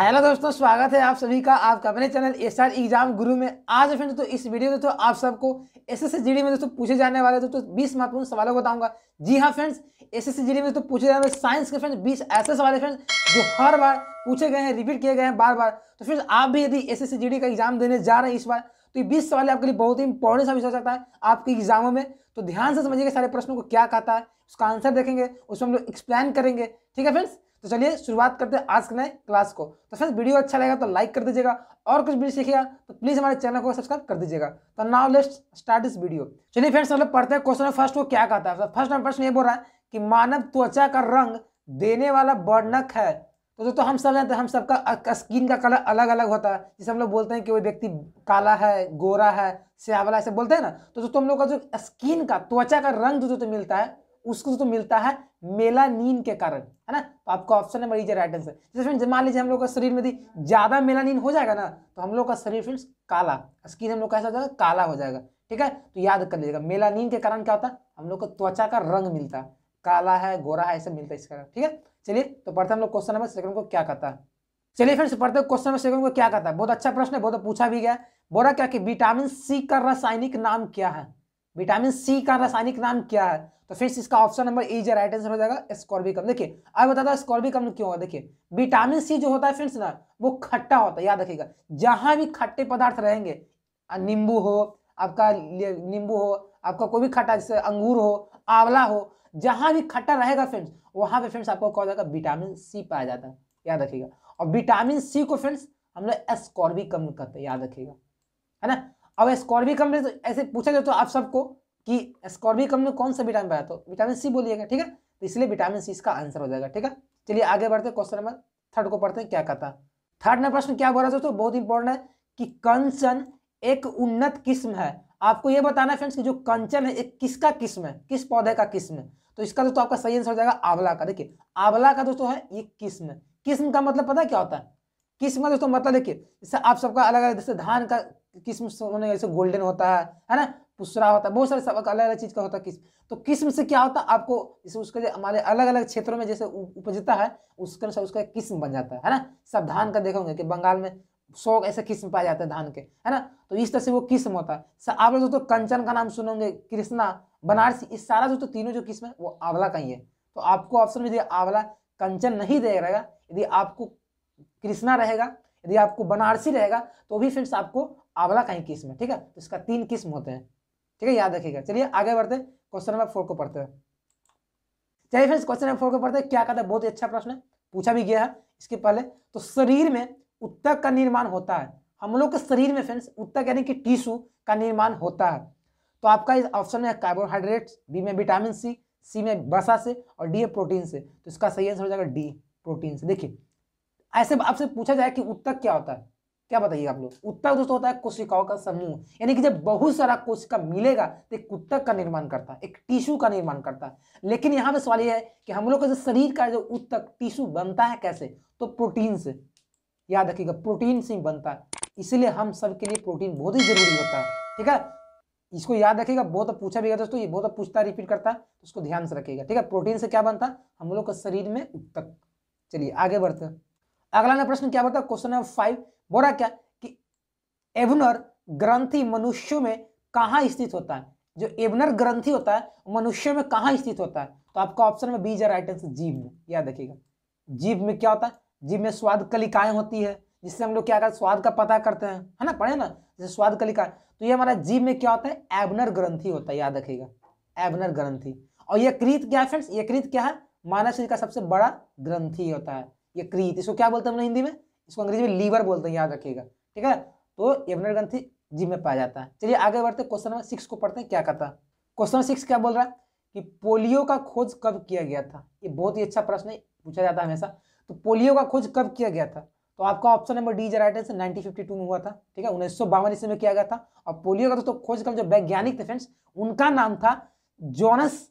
hello दोस्तों स्वागत है आप सभी का आपका अपने चैनल एस आर एग्जाम गुरु में आज फ्रेंड तो इस वीडियो में दोस्तों आप सबको एस एस में दोस्तों पूछे जाने वाले दोस्तों बीस महत्वपूर्ण सवालों को बताऊंगा जी हाँ फ्रेंड्स एस एस में तो पूछे जाने वाले साइंस के फ्रेंड्स बीस ऐसे सवाल है फ्रेंड्स जो हर बार पूछे गए हैं रिपीट किए गए हैं बार बार तो फ्रेंड्स आप भी यदि एस एस का एग्जाम देने जा रहे हैं इस बार तो ये बीस सवाल आपके लिए बहुत ही इंपॉर्टेंट साबित हो सकता है आपके एग्जामों में तो ध्यान से समझिएगा सारे प्रश्नों को क्या कहता है उसका आंसर देखेंगे उसमें हम लोग एक्सप्लेन करेंगे ठीक है फ्रेंड्स तो चलिए शुरुआत करते हैं आज के नए क्लास को तो फ्रेंड्स वीडियो अच्छा लगेगा तो लाइक कर दीजिएगा और कुछ वीडियो सीखेगा तो प्लीज़ हमारे चैनल को सब्सक्राइब कर दीजिएगा तो now let's start this video चलिए फ्रेंड्स मतलब पढ़ते हैं क्वेश्चन फर्स्ट वो क्या कहता है फर्स्ट तो नंबर प्रश्न ये बोल रहा है कि मानव त्वचा का रंग देने वाला वर्णक है तो दोस्तों हम सब जानते हैं हम सबका स्किन का कलर अलग अलग होता है जैसे हम लोग बोलते हैं कि वो व्यक्ति काला है गोरा है श्यावला ऐसे बोलते हैं ना तो दोस्तों हम लोग का जो स्किन का त्वचा का रंग जो जो मिलता है उसको जो तो मिलता है मेलानीन के कारण है ना तो आपका option number is right answer जैसे फ्रेंड्स मान लीजिए हम लोग का शरीर में यदि ज़्यादा मेलानीन हो जाएगा ना तो हम लोग का शरीर फ्रेंड्स काला स्किन हम लोग कैसा हो जाएगा काला हो जाएगा ठीक है तो याद कर लीजिएगा मेलानीन के कारण क्या होता है हम लोग को त्वचा का रंग मिलता है काला है गोरा है ऐसा मिलता है इस कारण ठीक है चलिए तो पढ़ते हम लोग क्वेश्चन नंबर सेकंड को क्या कहता है चलिए फ्रेंड्स पढ़ते क्वेश्चन नंबर सेकंड को क्या कहता है बहुत अच्छा प्रश्न है बहुत पूछा भी गया बोरा क्या कि विटामिन सी का रासायनिक नाम क्या है विटामिन सी का रासायनिक नाम क्या है तो फिर इसका ऑप्शन नंबर ए जो राइट आंसर हो जाएगा स्कॉर्बिकम देखिए अब बताता हूँ स्कॉर्बिकम क्यों होगा देखिए विटामिन सी जो होता है फ्रेंड्स ना वो खट्टा होता है याद रखिएगा जहां भी खट्टे पदार्थ रहेंगे नींबू हो आपका नींबू हो आपका कोई भी खट्टा जैसे अंगूर हो आंवला हो जहां भी खट्टा रहेगा फ्रेंड्स वहां पे फ्रेंड्स आपको कहा जाएगा विटामिन सी पाया जाता है याद रखिएगा और विटामिन सी को फ्रेंड्स हम लोग एस्कॉर्बिकम कहते हैं याद रखिएगा है ना अब स्कॉर्बिक कम में तो ऐसे पूछा जाए तो आप सबको कि स्कॉर्बिक कम में कौन सा विटामिन पाया तो विटामिन सी बोलिएगा ठीक है तो इसलिए विटामिन सी इसका आंसर हो जाएगा ठीक है चलिए आगे बढ़ते क्वेश्चन नंबर थर्ड को पढ़ते हैं क्या कहता थर्ड नंबर प्रश्न क्या बोल बोला दोस्तों बहुत इंपॉर्टेंट है कि कंचन एक उन्नत किस्म है आपको यह बताना फ्रेंड्स कि जो कंचन है एक किसका किस्म है किस पौधे का किस्म है तो इसका दोस्तों आपका सही आंसर हो जाएगा आंवला का देखिए आंवला का दोस्तों है ये किस्म किस्म का मतलब पता क्या होता है किस्म का दोस्तों मतलब देखिए इससे आप सबका अलग अलग जैसे धान का किस्म सोने जैसे गोल्डन होता है है ना पुसरा होता है बहुत सारे अलग अलग चीज़ का होता है किस्म तो किस्म से क्या होता है आपको जैसे उसका जो हमारे अलग अलग क्षेत्रों में जैसे उपजता है उसके अनुसार उसका किस्म बन जाता है है ना सब धान का देखोगे कि बंगाल में सौ ऐसे किस्म पाए जाते हैं धान के है ना तो इस तरह से वो किस्म होता है आप लोग जो तो कंचन का नाम सुनोगे कृष्णा बनारसी इस सारा जो तो तीनों जो किस्म है वो आंवला का ही है तो आपको ऑप्शन में दिया आंवला कंचन नहीं दे रहेगा यदि आपको कृष्णा रहेगा यदि आपको बनारसी रहेगा तो भी फ्रेंड्स आपको आंवला का ही किस्म है ठीक है तो इसका तीन किस्म होते हैं ठीक है याद रखिएगा चलिए आगे बढ़ते हैं क्वेश्चन नंबर फोर को पढ़ते हैं चलिए फ्रेंड्स क्वेश्चन नंबर फोर को पढ़ते हैं क्या कहते हैं बहुत ही अच्छा प्रश्न है पूछा भी गया है इसके पहले तो शरीर में उत्तक का निर्माण होता है हम लोग के शरीर में फ्रेंड्स उत्तक यानी कि टिश्यू का निर्माण होता है तो आपका इस ऑप्शन है कार्बोहाइड्रेट्स बी में विटामिन सी सी में वसा से और डी है प्रोटीन से तो इसका सही आंसर हो जाएगा डी प्रोटीन से देखिए ऐसे आपसे पूछा जाए कि उत्तक क्या होता है क्या बताइए आप लोग उत्तक दोस्तों होता है कोशिकाओं का समूह यानी कि जब बहुत सारा कोशिका मिलेगा तो एक उत्तक का निर्माण करता है एक टिश्यू का निर्माण करता है लेकिन यहाँ पे सवाल यह है कि हम लोग का जो शरीर का जो उत्तक टिश्यू बनता है कैसे तो प्रोटीन से याद रखिएगा प्रोटीन से ही बनता है इसलिए हम सबके लिए प्रोटीन बहुत ही जरूरी होता है ठीक है इसको याद रखिएगा बहुत तो पूछा भी गया दोस्तों ये बहुत तो पूछता रिपीट करता है तो उसको ध्यान से रखिएगा ठीक है प्रोटीन से क्या बनता है हम लोग का शरीर में उत्तक चलिए आगे बढ़ते हैं अगला ना प्रश्न क्या बोलता क्वेश्चन नंबर फाइव बोला क्या कि एवनर ग्रंथि मनुष्य में कहा स्थित होता है जो एबनर ग्रंथि होता है मनुष्य में कहा स्थित होता है तो आपका ऑप्शन में बी राइट आंसर जीव में याद रखिएगा जीव में क्या होता है जीव में स्वाद कलिकाएं होती है जिससे हम लोग क्या करते स्वाद का पता करते हैं है ना पढ़े ना जैसे स्वाद कलिकाएं तो ये हमारा जीव में क्या होता है एबनर ग्रंथि होता है याद रखिएगा एबनर ग्रंथि और यह कृत क्या है फ्रेंड्स ये कृत क्या है मानव शरीर का सबसे बड़ा ग्रंथि होता है ये क्रीत इसको क्या बोलते हैं हम हिंदी में इसको अंग्रेजी में लीवर बोलते हैं याद रखिएगा ठीक है तो यमुना ग्रंथि जी में पाया जाता है चलिए आगे बढ़ते क्वेश्चन नंबर सिक्स को पढ़ते हैं क्या कहता है क्वेश्चन नंबर सिक्स क्या बोल रहा है कि पोलियो का खोज कब किया गया था ये बहुत ही अच्छा प्रश्न पूछा जाता है हमेशा तो पोलियो का खोज कब किया गया था तो आपका option number D nineteen fifty two में हुआ था ठीक है उन्नीस सौ बावन ईस्वी में किया गया था और पोलियो का तो, तो खोज का जो वैज्ञानिक थे फ्रेंड्स उनका नाम था जोनस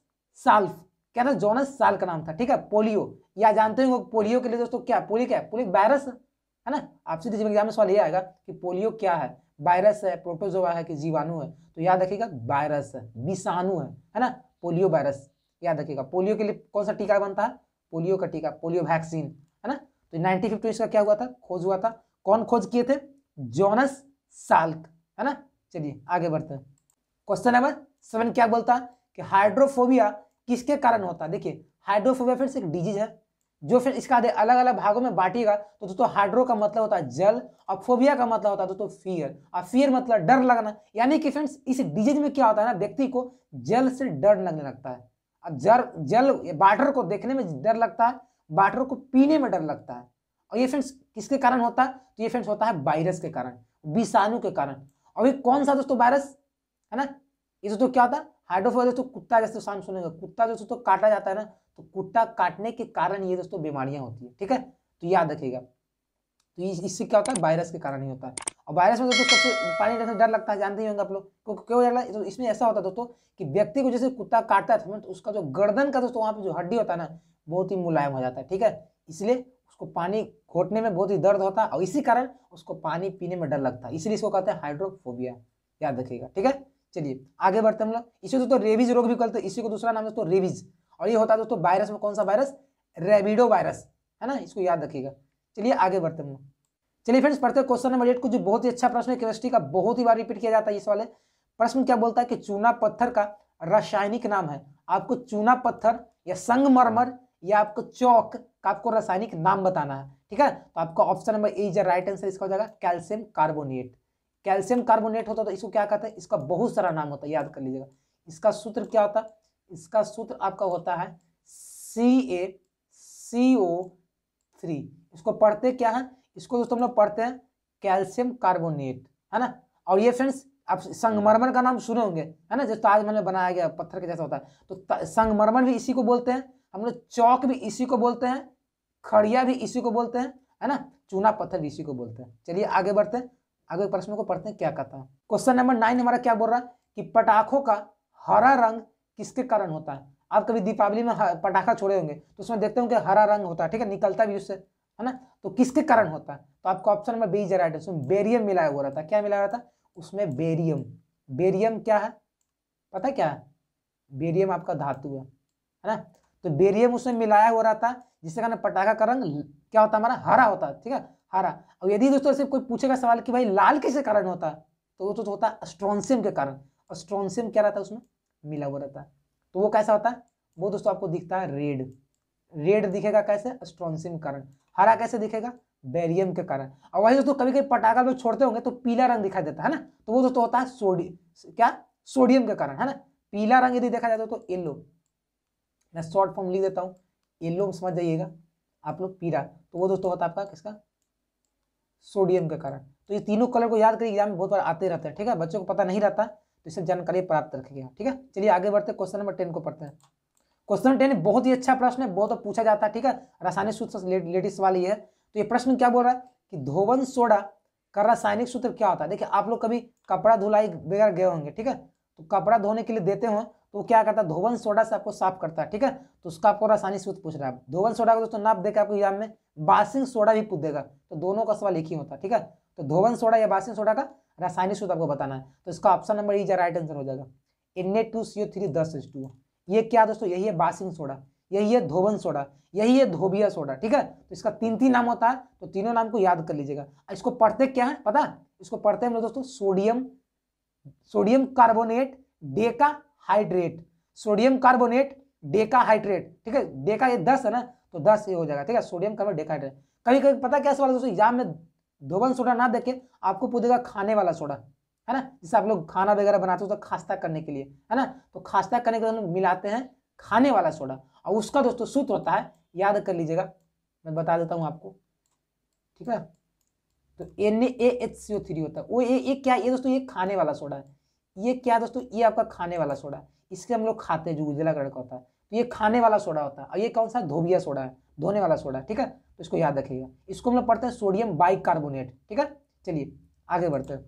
साल्फ क्या था जोनस साल का नाम था ठीक है पोलियो या जानते होंगे पोलियो के लिए दोस्तों क्या पोलियो क्या पोलियो वायरस है ना आप सीधे एग्जाम में सवाल ये आएगा कि पोलियो क्या है वायरस है प्रोटोजोआ है कि जीवाणु है तो याद रखिएगा वायरस है विषाणु है है ना पोलियो वायरस याद रखिएगा पोलियो के लिए कौन सा टीका बनता है पोलियो का टीका पोलियो वैक्सीन है ना तो नाइनटीन फिफ्टी इसका क्या हुआ था खोज हुआ था कौन खोज किए थे जोनस साल्क है ना चलिए आगे बढ़ते हैं क्वेश्चन नंबर सेवन क्या बोलता है कि हाइड्रोफोबिया किसके कारण होता है देखिए हाइड्रोफोबिया फिर से एक डिजीज है जो फिर इसका अलग अलग भागों में बांटिएगा तो दोस्तों तो हाइड्रो का मतलब होता है जल और फोबिया का मतलब होता है दोस्तों फियर तो और फियर मतलब डर लगना यानी कि फ्रेंड्स इस डिजीज में क्या होता है ना व्यक्ति को जल से डर लगने लगता है अब जर जल बाटर को देखने में डर लगता है बाटर को पीने में डर लगता है और ये फ्रेंड्स किसके कारण होता है तो ये फ्रेंड्स होता है वायरस के कारण विषाणु के कारण और ये कौन सा दोस्तों वायरस है ना ये दोस्तों क्या होता हाइड्रोफोबिया दोस्तों कुत्ता जैसे तो शाम सुनेगा कुत्ता जो तो दोस्तों काटा जाता है ना तो कुत्ता काटने के कारण ये दोस्तों बीमारियां होती है ठीक है तो याद रखिएगा तो इससे क्या होता है वायरस के कारण ही होता है और वायरस में तो दोस्तों सबसे पानी जैसे डर लगता है जानते ही होंगे आप लोग क्योंकि क्यों डर लगता है इसमें ऐसा होता है दोस्तों कि व्यक्ति को जैसे कुत्ता काटता है तो उसका जो गर्दन का दोस्तों वहाँ पे जो हड्डी होता है ना बहुत ही मुलायम हो जाता है ठीक है इसलिए उसको पानी घोटने में बहुत ही दर्द होता है और इसी कारण उसको पानी पीने में डर लगता है इसलिए इसको कहते हैं हाइड्रोफोबिया याद रखिएगा ठीक है चलिए आगे बढ़ते हम लोग इसे दोस्तों रेबीज रोग भी कहते हैं इसी को दूसरा नाम दोस्तों रेबीज और ये होता है दोस्तों वायरस में कौन सा वायरस रेबिडो वायरस है ना इसको याद रखिएगा चलिए आगे बढ़ते हम लोग चलिए फ्रेंड्स पढ़ते क्वेश्चन नंबर एट को जो बहुत ही अच्छा प्रश्न है केमिस्ट्री का बहुत ही बार रिपीट किया जाता है इस वाले प्रश्न क्या बोलता है कि चूना पत्थर का रासायनिक नाम है आपको चूना पत्थर या संगमरमर या आपको चौक का आपको रासायनिक नाम बताना है ठीक है तो आपका option number A is right answer इसका हो जाएगा कैल्शियम कार्बोनेट कैल्शियम कार्बोनेट होता है तो इसको क्या कहते हैं इसका बहुत सारा नाम होता है याद कर लीजिएगा इसका सूत्र क्या होता है इसका सूत्र आपका होता है सी ए सी ओ थ्री इसको पढ़ते क्या है इसको दोस्तों हम लोग पढ़ते हैं कैल्शियम कार्बोनेट है ना और ये फ्रेंड्स आप संगमरमर का नाम सुने होंगे है ना जो ताजमहल में बनाया गया पत्थर के जैसा होता है तो संगमरमर भी इसी को बोलते हैं हम लोग चौक भी इसी को बोलते हैं खड़िया भी इसी को बोलते हैं है ना चूना पत्थर भी इसी को बोलते हैं चलिए आगे बढ़ते हैं आगे प्रश्न को पढ़ते हैं क्या कहता है क्वेश्चन नंबर नाइन हमारा क्या बोल रहा है कि पटाखों का हरा रंग किसके कारण होता है आप कभी दीपावली में पटाखा छोड़े होंगे तो उसमें देखते होंगे हरा रंग होता है ठीक है निकलता भी उससे है ना तो किसके कारण होता है तो आपका ऑप्शन नंबर बी जरा उसमें बेरियम मिलाया हुआ रहता क्या मिलाया रहता उसमें बेरियम बेरियम क्या है पता क्या है बेरियम आपका धातु है है ना तो बेरियम उसमें मिलाया हुआ रहता जिसके कारण पटाखा का रंग क्या होता है हमारा हरा होता है ठीक है हरा और यदि दोस्तों ऐसे कोई पूछेगा सवाल कि भाई लाल किसके कारण होता है तो दोस्तों तो, होता है अस्ट्रॉन्सियम के कारण अस्ट्रॉन्सियम क्या रहता है उसमें मिला हुआ रहता है तो वो कैसा होता है वो दोस्तों आपको दिखता है रेड रेड दिखेगा कैसे अस्ट्रॉन्सियम कारण हरा कैसे दिखेगा बेरियम के कारण और वही दोस्तों कभी कभी पटाखा लोग छोड़ते होंगे तो पीला रंग दिखाई देता है ना तो वो दोस्तों होता है सोडियम क्या सोडियम के कारण है ना पीला रंग यदि देखा जाता है तो येलो मैं शॉर्ट फॉर्म लिख देता हूँ येलो समझ जाइएगा आप लोग पीला तो वो दोस्तों होता है आपका किसका सोडियम के कारण तो ये तीनों कलर को याद करिए एग्जाम में बहुत बार आते रहते हैं ठीक है बच्चों को पता नहीं रहता तो इससे जानकारी प्राप्त रखेगा ठीक है चलिए आगे बढ़ते क्वेश्चन नंबर टेन को पढ़ते हैं क्वेश्चन टेन बहुत ही अच्छा प्रश्न है बहुत पूछा जाता है ठीक है रासायनिक सूत्र लेडीज वाली है तो ये प्रश्न क्या बोल रहा है कि धोवन सोडा का रासायनिक सूत्र क्या होता है देखिए आप लोग कभी कपड़ा धुलाई वगैरह गए होंगे ठीक है तो कपड़ा धोने के लिए देते हैं तो क्या करता है धोवन सोडा से आपको साफ करता है ठीक है तो उसका आपको आसानी से पूछ रहा है धोवन सोडा का दोस्तों नाप देकर आपको एग्जाम में बासिंग सोडा भी पूछ देगा तो दोनों का सवाल एक ही होता है ठीक है तो धोवन सोडा या बासिंग सोडा का रासायनिक सूत्र आपको बताना है तो इसका option number E right answer हो जाएगा N A two C O three दस एच टू ये क्या दोस्तों यही है बासिंग सोडा यही है धोवन सोडा यही है धोबिया सोडा ठीक है तो इसका तीन तीन नाम होता है तो तीनों नाम को याद कर लीजिएगा इसको पढ़ते क्या है पता इसको पढ़ते हैं दोस्तों sodium sodium carbonate deca hydrate sodium carbonate deca hydrate ठीक है डेका ये दस है ना तो दस ये हो जाएगा ठीक है सोडियम कार्बोनेट डेका हाइड्रेट कभी कभी पता क्या सवाल दोस्तों एग्जाम में धोबन सोडा ना देखे आपको पूछेगा खाने वाला सोडा है ना जिससे आप लोग खाना वगैरह बनाते हो तो खास्ता करने के लिए है ना तो खास्ता करने के लिए मिलाते हैं खाने वाला सोडा और उसका दोस्तों सूत्र होता है याद कर लीजिएगा मैं बता देता हूँ आपको ठीक है तो N A H C O three होता है वो ये क्या ये दोस्तों ये खाने वाला सोडा है ये क्या दोस्तों ये आपका खाने वाला सोडा है इसके हम लोग खाते हैं जो उजला कलर का होता है तो ये खाने वाला सोडा होता है और ये कौन सा धोबिया सोडा है धोने वाला सोडा ठीक है तो इसको याद रखिएगा इसको हम लोग पढ़ते हैं सोडियम बाइकार्बोनेट ठीक है चलिए आगे बढ़ते हैं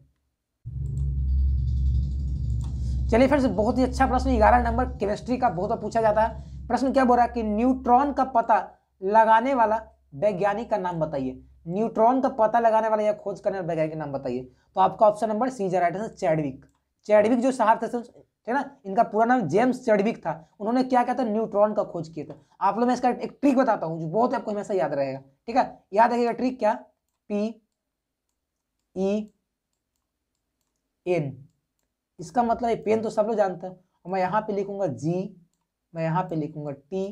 चलिए फ्रेंड्स बहुत ही अच्छा प्रश्न ग्यारह नंबर केमिस्ट्री का बहुत पूछा जाता है प्रश्न क्या बोल रहा है कि न्यूट्रॉन का पता लगाने वाला वैज्ञानिक का नाम बताइए न्यूट्रॉन का पता लगाने वाला या खोज करने वाला वैज्ञानिक का नाम बताइए तो आपका ऑप्शन नंबर सी जरा चैडविक चैडविक जो साहब थे ठीक ना इनका पूरा नाम जेम्स चैडविक था उन्होंने क्या किया था न्यूट्रॉन का खोज किया था आप लोग मैं इसका एक ट्रिक बताता हूँ जो बहुत आपको हमेशा याद रहेगा ठीक है याद रहेगा ट्रिक क्या पी ई एन इसका मतलब ये पेन तो सब लोग जानते हैं और मैं यहाँ पे लिखूंगा जी मैं यहाँ पे लिखूंगा टी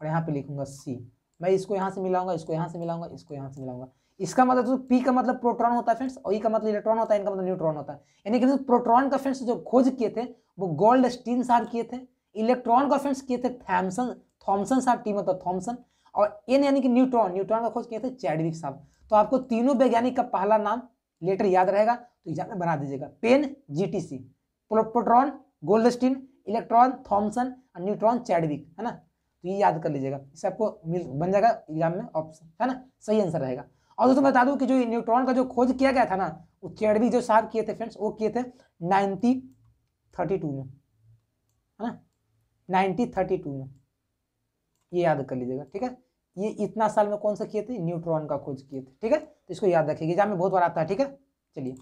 और यहाँ पे लिखूंगा सी मैं इसको यहाँ से मिलाऊंगा इसको यहाँ से मिलाऊंगा इसको यहाँ से मिलाऊंगा इसका मतलब तो पी का मतलब प्रोटॉन होता है फ्रेंड्स और ई e का मतलब इलेक्ट्रॉन होता है इनका मतलब न्यूट्रॉन होता है यानी कि प्रोटॉन का फ्रेंड्स जो खोज किए थे वो गोल्ड स्टीन साहब किए थे इलेक्ट्रॉन का फ्रेंड्स किए थे थैमसन थॉमसन साहब टीम मतलब थॉमसन और एन यानी कि न्यूट्रॉन न्यूट्रॉन का खोज किए थे चैडविक साहब तो आपको तीनों वैज्ञानिक का पहला नाम लेटर याद रहेगा तो एग्जाम में बना दीजिएगा पेन जीटीसी proton Gold electron Thomson और न्यूट्रॉन चैडविक है ना तो ये याद कर लीजिएगा इससे आपको मिल बन जाएगा एग्जाम में ऑप्शन है ना सही आंसर रहेगा और दोस्तों बता दूं कि जो न्यूट्रॉन का जो खोज किया गया था ना वो चेडवी जो साहब किए थे फ्रेंड्स वो किए थे नाइनटी थर्टी टू में है ना नाइनटी थर्टी टू में ये याद कर लीजिएगा ठीक है ये इतना साल में कौन सा किए थे न्यूट्रॉन का खोज किए थे ठीक है तो इसको याद रखिएगा जहाँ में बहुत बार आता है ठीक है चलिए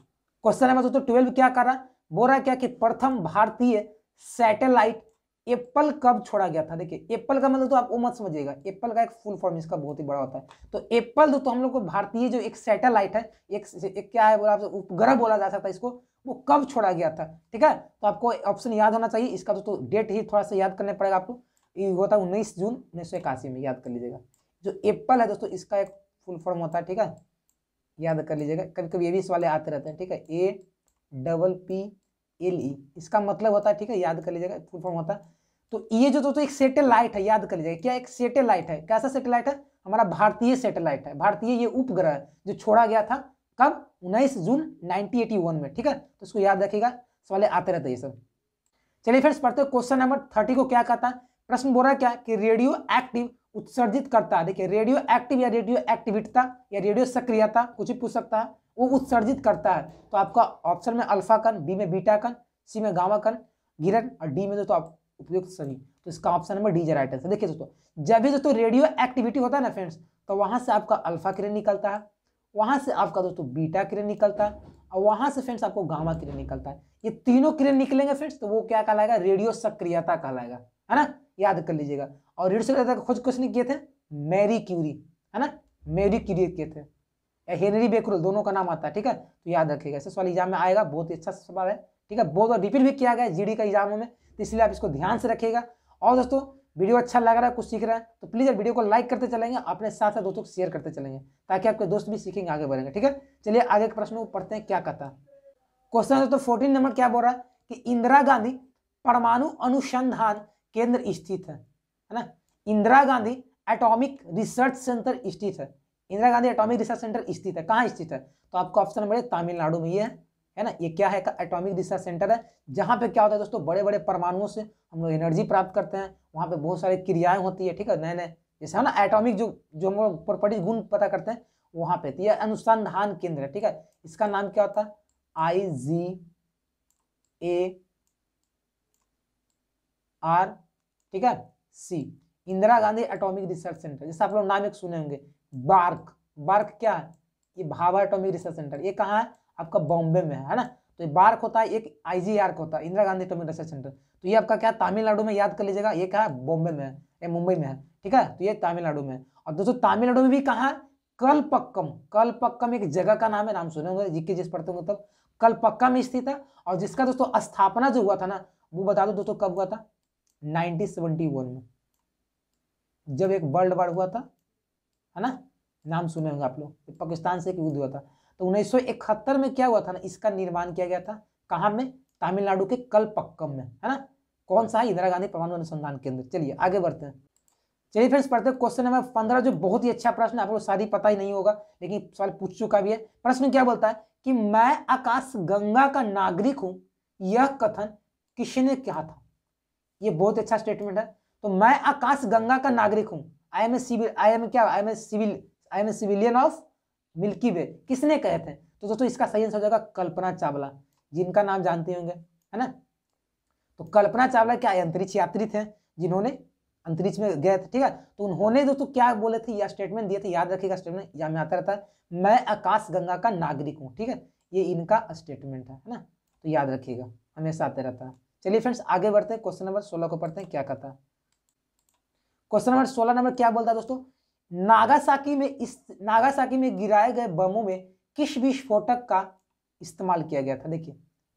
क्वेश्चन नंबर दोस्तों ट्वेल्व क्या कर रहा है बोल रहा है क्या कि प्रथम भारतीय सैटेलाइट एप्पल कब छोड़ा गया था देखिए एप्पल का मतलब तो आप वो मत समझिएगा एप्पल का एक फुल फॉर्म इसका बहुत ही बड़ा होता है तो एप्पल दोस्तों तो हम लोग को भारतीय जो एक सैटेलाइट है एक, एक क्या है बोला उपग्रह बोला जा सकता है इसको वो कब छोड़ा गया था ठीक है तो आपको ऑप्शन याद होना चाहिए इसका तो, डेट तो ही थोड़ा सा याद करना पड़ेगा आपको ये होता है उन्नीस जून उन्नीस में याद कर लीजिएगा जो एप्पल है दोस्तों इसका एक फुल फॉर्म होता है ठीक है याद कर लीजिएगा कभी कभी ये भी सवाल आते रहते हैं ठीक है A double P L E इसका मतलब होता है ठीक है याद कर लीजिएगा फुल फॉर्म होता है तो ये जो दोस्तों तो एक सेटेलाइट है याद कर लीजिएगा क्या एक सेटेलाइट है कैसा सेटेलाइट है हमारा भारतीय सेटेलाइट है भारतीय ये उपग्रह जो छोड़ा गया था कब उन्नीस जून नाइनटीन में ठीक है तो इसको याद रखिएगा सवाल आते रहते ये सब चलिए फिर पढ़ते क्वेश्चन नंबर थर्टी को क्या कहता है प्रश्न बोल रहा है क्या कि रेडियो एक्टिव उत्सर्जित करता है देखिए रेडियो एक्टिव या रेडियो एक्टिविटता या रेडियो सक्रियता कुछ भी पूछ सकता है वो उत्सर्जित करता है तो आपका ऑप्शन में अल्फा कन बी में बीटा कन सी में गामा कन गिरन और डी में दोस्तों आप उपयुक्त सभी तो इसका option number D right answer देखिए दोस्तों जब भी दोस्तों रेडियो एक्टिविटी होता है ना फ्रेंड्स तो वहाँ से आपका अल्फा किरण निकलता है वहाँ से आपका दोस्तों बीटा किरण निकलता है और वहाँ से फ्रेंड्स आपको गामा किरण निकलता है ये तीनों किरण निकलेंगे फ्रेंड्स तो वो क्या कहलाएगा रेडियो सक्रियता कहलाएगा है ना याद कर लीजिएगा और रेडियो सक्रियता का खोज क्वेश्चन किए थे मैरी क्यूरी है ना मैरी क्यूरी किए थे या हेनरी बेक्रोल दोनों का नाम आता है ठीक है तो याद रखिएगा ऐसे सवाल एग्जाम में आएगा बहुत ही अच्छा सवाल है ठीक है बहुत रिपीट भी किया गया है डी का एग्जाम में तो इसलिए आप इसको ध्यान से रखिएगा और दोस्तों वीडियो अच्छा लग रहा है कुछ सीख रहा है तो प्लीज़ वीडियो को लाइक करते चलेंगे अपने साथ साथ दोस्तों को शेयर करते चलेंगे ताकि आपके दोस्त भी सीखेंगे आगे बढ़ेंगे ठीक है चलिए आगे के प्रश्न को पढ़ते हैं क्या कहता है क्वेश्चन दोस्तों फोर्टीन नंबर क्या बोल रहा है कि इंदिरा गांधी परमाणु अनुसंधान केंद्र स्थित है है ना Indira Gandhi atomic research centre स्थित है Indira Gandhi atomic research centre स्थित है कहाँ स्थित है तो आपको ऑप्शन नंबर तमिलनाडु में ही है है ना ये क्या है एटॉमिक रिसर्च सेंटर है जहाँ पे क्या होता है दोस्तों बड़े बड़े परमाणुओं से हम लोग एनर्जी प्राप्त करते हैं वहाँ पे बहुत सारी क्रियाएं होती है ठीक है नए नए जैसे है ना एटॉमिक जो जो हम लोग प्रॉपर्टी गुण पता करते हैं वहाँ पे तो यह अनुसंधान केंद्र है ठीक है इसका नाम क्या होता है आई जी ए आर ठीक है C Indira Gandhi atomic research centre जैसे आप लोग नाम एक सुने होंगे बार्क बार्क क्या है ये भाभा एटॉमिक रिसर्च सेंटर ये कहाँ है आपका बॉम्बे में है ना तो ये बार्क होता है एक आईजीआर होता है Indira Gandhi atomic research centre तो ये आपका क्या तमिलनाडु में याद कर लीजिएगा ये कहा बॉम्बे में है मुंबई में है ठीक है तो ये तमिलनाडु में और दोस्तों तमिलनाडु में भी कहा है कलपक्कम कलपक्कम एक जगह का नाम है नाम सुने होंगे जी जिस पढ़ते होंगे तब कलपक्कम स्थित है और जिसका दोस्तों स्थापना जो हुआ था ना वो बता दो दोस्तों कब हुआ था 1971 में जब एक वर्ल्ड वार हुआ था है ना नाम सुने होंगे आप लोग पाकिस्तान से एक युद्ध हुआ था तो उन्नीस में क्या हुआ था ना इसका निर्माण किया गया था कहाँ में तमिलनाडु के कलपक्कम में है ना कौन सा है इंदिरा गांधी परमाणु अनुसंधान केंद्र चलिए आगे बढ़ते हैं चलिए फ्रेंड्स पढ़ते हैं क्वेश्चन नंबर पंद्रह जो बहुत ही अच्छा प्रश्न आप लोग शादी पता ही नहीं होगा लेकिन सवाल पूछ चुका भी है प्रश्न क्या बोलता है कि मैं आकाश गंगा का नागरिक हूं यह कथन किसने कहा था यह बहुत अच्छा स्टेटमेंट है तो मैं आकाश गंगा का नागरिक हूं I am a civil I am क्या I am a civil I am a civilian of milky way किसने कहे थे तो दोस्तों इसका सही आंसर हो जाएगा कल्पना चावला जिनका नाम जानते होंगे है ना तो कल्पना चावला क्या अंतरिक्ष यात्री थे जिन्होंने अंतरिक्ष में गए थे ठीक है तो उन्होंने दोस्तों क्या बोले थे या स्टेटमेंट दिए थे याद रखेगा स्टेटमेंट या में आता रहता मैं आकाश गंगा का नागरिक हूँ ठीक है ये इनका स्टेटमेंट है ना तो याद रखिएगा हमेशा आते रहता है चलिए फ्रेंड्स आगे बढ़ते हैं क्वेश्चन नंबर सोलह को पढ़ते हैं क्या कहता है क्वेश्चन नंबर सोलह नंबर क्या बोलता है दोस्तों नागासाकी में इस नागासाकी में गिराए गए बमों में किस विस्फोटक का इस्तेमाल किया गया था देखिए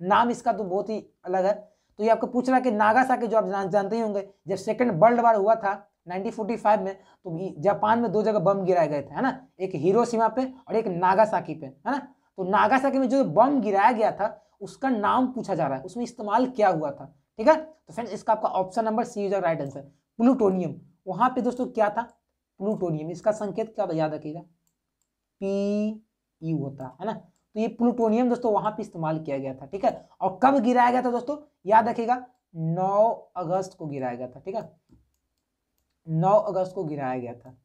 नाम इसका तो बहुत ही अलग है तो ये आपको पूछ रहा है कि नागासाकी जो आप जान, जानते ही होंगे जब सेकंड वर्ल्ड वार हुआ था 1945 में तो जापान में दो जगह बम गिराए गए थे है ना एक हीरो पे और एक नागासाकी पे है ना तो नागासाकी में जो बम गिराया गया था उसका नाम पूछा जा रहा है उसमें इस्तेमाल क्या हुआ था ठीक है तो फ्रेंड इसका आपका option number C right answer plutonium वहां पे दोस्तों क्या था प्लूटोनियम इसका संकेत क्या याद रखेगा पी यू होता है ना तो ये प्लूटोनियम दोस्तों वहां पे इस्तेमाल किया गया था ठीक है और कब गिराया गया था दोस्तों याद रखेगा 9 अगस्त को गिराया गया था ठीक है 9 अगस्त को गिराया गया था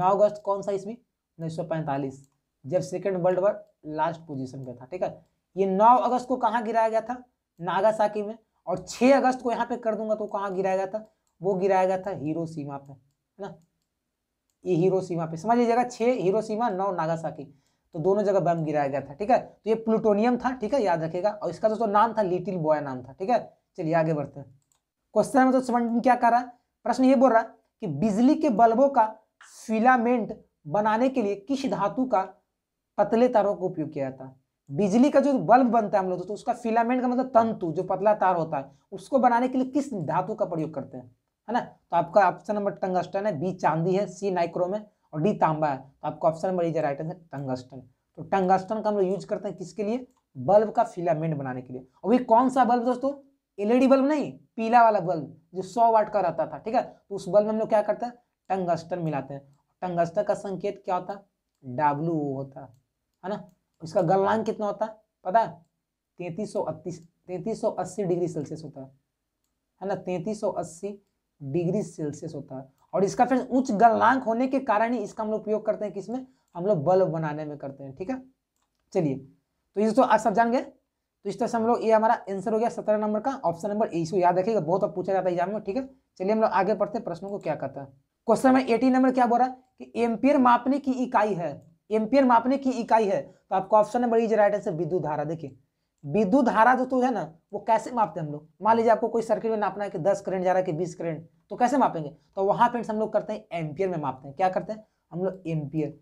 9 अगस्त कौन सा इसमें उन्नीस जब second world war last position पे था ठीक है ये नौ अगस्त को कहाँ गिराया गया था नागासाकी में और छह अगस्त को यहाँ पे कर दूंगा तो कहाँ गिराया गया था वो गिराया गया था हीरो सीमा पे है ना ये हीरो सीमा पे समझ लीजिएगा छह हीरो सीमा नौ नागासाकी तो दोनों जगह बम गिराया गया था ठीक है तो ये प्लूटोनियम था ठीक है याद रखेगा और इसका दोस्तों नाम था लिटिल बॉय नाम था ठीक है चलिए आगे बढ़ते हैं क्वेश्चन नंबर तो सेवनटीन क्या कर रहा है प्रश्न ये बोल रहा है कि बिजली के बल्बों का फिलामेंट बनाने के लिए किस धातु का पतले तारों का उपयोग किया जाता है बिजली का जो बल्ब बनता है हम लोग दोस्तों उसका फिलामेंट का मतलब तंतु जो पतला तार होता है उसको बनाने के लिए किस धातु का प्रयोग करते हैं है ना तो आपका ऑप्शन नंबर टंगस्टन है बी चांदी है सी नाइक्रोम है और डी तांबा है तो आपका option number is right answer tungsten तो टंगस्टन का हम लोग यूज करते हैं किसके लिए बल्ब का फिलामेंट बनाने के लिए और वही कौन सा बल्ब दोस्तों एलईडी बल्ब नहीं पीला वाला बल्ब जो सौ वाट का रहता था ठीक है तो उस बल्ब में हम लोग क्या करते हैं टंगस्टन मिलाते हैं टंगस्टन का संकेत क्या होता है डब्ल्यू होता है ना इसका गलनांक कितना होता है पता है तैंतीस सौ अस्सी डिग्री सेल्सियस होता है ना तैतीस सौ अस्सी डिग्री सेल्सियस होता है और इसका फ्रेंड्स उच्च गलनांक होने के कारण ही इसका हम लोग उपयोग करते हैं किसमें हम लोग बल्ब बनाने में करते हैं ठीक है चलिए तो ये तो आज सब जान गए तो इस तरह से हम लोग ये हमारा आंसर हो गया सत्रह नंबर का ऑप्शन नंबर ए इसको याद रखिएगा बहुत अब पूछा जाता है एग्जाम में ठीक है चलिए हम लोग आगे पढ़ते हैं प्रश्नों को क्या कहता है क्वेश्चन नंबर एटीन नंबर क्या बोल रहा है कि एम्पियर मापने की इकाई है एम्पियर मापने की इकाई है तो आपको ऑप्शन नंबर ई जो राइट आंसर विद्युत धारा देखिए विद्युत धारा जो तो है ना वो कैसे मापते हैं हम लोग मान लीजिए आपको कोई सर्किट में नापना है कि दस करेंट जा रहा है कि बीस करेंट तो कैसे मापेंगे तो वहां फ्रेंड्स हम लोग करते हैं एम्पियर में मापते हैं क्या करते हैं हम लोग एम्पियर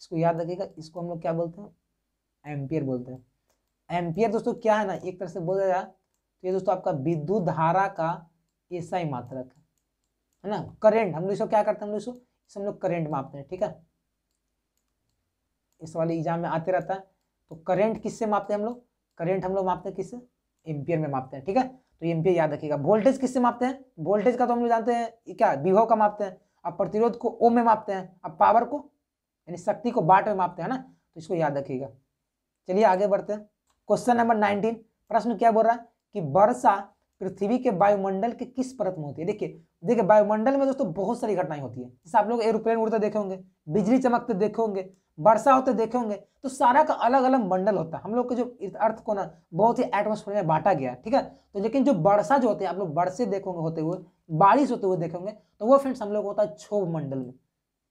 इसको याद रखिएगा इसको हम लोग क्या बोलते हैं एम्पियर बोलते हैं एम्पियर दोस्तों क्या है ना एक तरह से बोला जाए तो ये दोस्तों आपका विद्युत धारा का एसआई मात्रक है है ना करेंट हम लोग इसको क्या करते हैं हम लोग इसको हम लोग करेंट मापते हैं ठीक है इस वाले एग्जाम में आते रहता है तो करेंट किससे मापते हैं हम लोग करेंट हम लोग मापते हैं किससे एम्पियर में मापते हैं ठीक है तो एम्पियर याद रखिएगा वोल्टेज किससे मापते हैं वोल्टेज का तो हम लोग जानते हैं क्या विभव का मापते हैं अब प्रतिरोध को ओम में मापते हैं अब पावर को यानी शक्ति को बाट में मापते हैं ना तो इसको याद रखिएगा चलिए आगे बढ़ते हैं क्वेश्चन नंबर नाइनटीन प्रश्न क्या बोल रहा है कि वर्षा पृथ्वी के वायुमंडल के किस परत में होती है देखिए देखिए वायुमंडल में दोस्तों बहुत सारी घटनाएं होती है जैसे आप लोग एरोप्लेन उड़ते देखे होंगे बिजली चमकते देखे होंगे वर्षा होते देखे होंगे तो सारा का अलग अलग मंडल होता है हम लोग के जो अर्थ को ना बहुत ही एटमोसफेयर में बांटा गया है ठीक है तो लेकिन जो वर्षा जो होते हैं आप लोग वर्षे देखोगे होते हुए बारिश होते हुए देखेंगे तो वो फ्रेंड्स हम लोग होता है क्षोभ मंडल में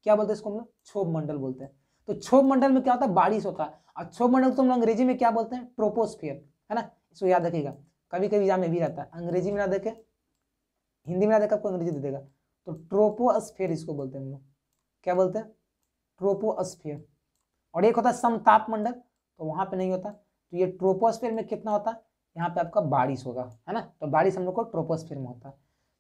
क्या बोलते हैं इसको हम लोग क्षोभ मंडल बोलते हैं तो क्षोभ मंडल में क्या होता है बारिश होता है और क्षोभ मंडल तो हम लोग अंग्रेजी में क्या बोलते हैं ट्रोपोस्फियर है ना इसको याद रखिएगा कभी कभी एग्जाम में भी रहता है अंग्रेजी में ना देखे हिंदी में ना देखे आपको अंग्रेजी दे देगा तो ट्रोपोस्फेयर इसको बोलते हैं हम लोग क्या बोलते हैं ट्रोपोस्फेयर और एक होता है समताप मंडल तो वहां पे नहीं होता तो ये ट्रोपोस्फेयर में कितना होता है यहाँ पे आपका बारिश होगा है ना तो बारिश हम लोग को ट्रोपोस्फेयर में होता है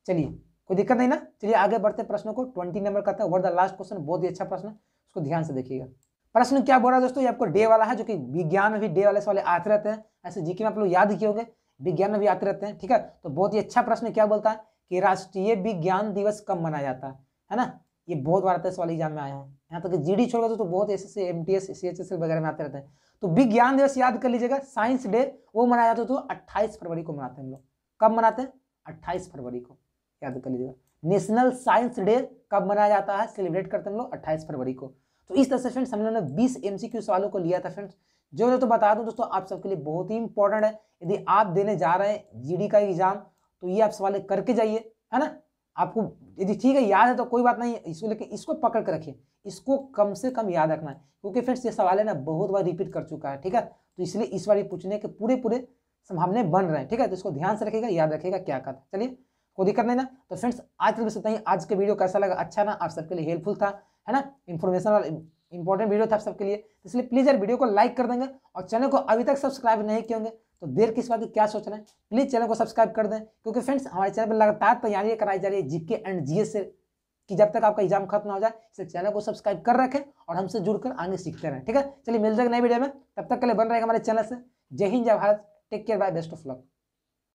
चलिए कोई दिक्कत नहीं ना चलिए आगे बढ़ते प्रश्नों को ट्वेंटी नंबर का था वर्ड द लास्ट क्वेश्चन बहुत ही अच्छा प्रश्न है उसको ध्यान से देखिएगा प्रश्न क्या बोल रहा है दोस्तों ये आपको डे वाला है जो कि विज्ञान में भी डे वाले सवाल आते रहते हैं ऐसे जी में आप लोग याद किए होंगे विज्ञान में भी आते रहते हैं ठीक है तो बहुत ही अच्छा प्रश्न क्या बोलता है कि राष्ट्रीय विज्ञान दिवस कब मनाया जाता है ना ये बहुत बार आता है सवाल एग्जाम में आया है यहाँ तक जी डी छोड़कर तो, तो बहुत S M T S C H S वगैरह में आते रहते हैं तो विज्ञान दिवस याद कर लीजिएगा साइंस डे वो मनाया जाता है तो अट्ठाईस फरवरी को मनाते हैं हम लोग कब मनाते हैं अट्ठाईस फरवरी को याद कर लीजिएगा नेशनल साइंस डे कब मनाया जाता है सेलिब्रेट करते हैं हम लोग अट्ठाईस फरवरी को तो इस तरह से फ्रेंड्स हम लोगों ने बीस एम सवालों को लिया था फ्रेंड्स जो जो तो बता दूँ दोस्तों आप सबके लिए बहुत ही इंपॉर्टेंट है यदि आप देने जा रहे हैं जीडी का एग्ज़ाम तो ये आप सवाल करके जाइए है ना आपको यदि ठीक है याद है तो कोई बात नहीं इसको लेकिन इसको पकड़ कर रखिए इसको कम से कम याद रखना है क्योंकि फ्रेंड्स ये सवाल है ना बहुत बार रिपीट कर चुका है ठीक है तो इसलिए इस बार ये पूछने के पूरे पूरे संभावना बन रहे हैं ठीक है तो इसको ध्यान से रखेगा याद रखेगा क्या कहा चलिए कोई दिक्कत नहीं ना तो फ्रेंड्स आज तक इतना ही आज के वीडियो कैसा लगा अच्छा ना आप सबके लिए हेल्पफुल था है ना इन्फॉर्मेशनल इंपॉर्टेंट वीडियो था आप सबके लिए तो इसलिए प्लीज़ यार वीडियो को लाइक कर देंगे और चैनल को अभी तक सब्सक्राइब नहीं किए होंगे तो देर किस बात क्या सोच रहे हैं प्लीज़ चैनल को सब्सक्राइब कर दें क्योंकि फ्रेंड्स हमारे चैनल पर लगातार तैयारियाँ कराई जा रही है जीके एंड जीएस से कि जब तक आपका एग्जाम खत्म ना हो जाए इसलिए चैनल को सब्सक्राइब कर रखें और हमसे जुड़कर आगे सीखते रहें ठीक है चलिए मिल जाएगा नई वीडियो में तब तक के लिए बन रहेगा हमारे चैनल से जय हिंद जय Bharat take care bye best of luck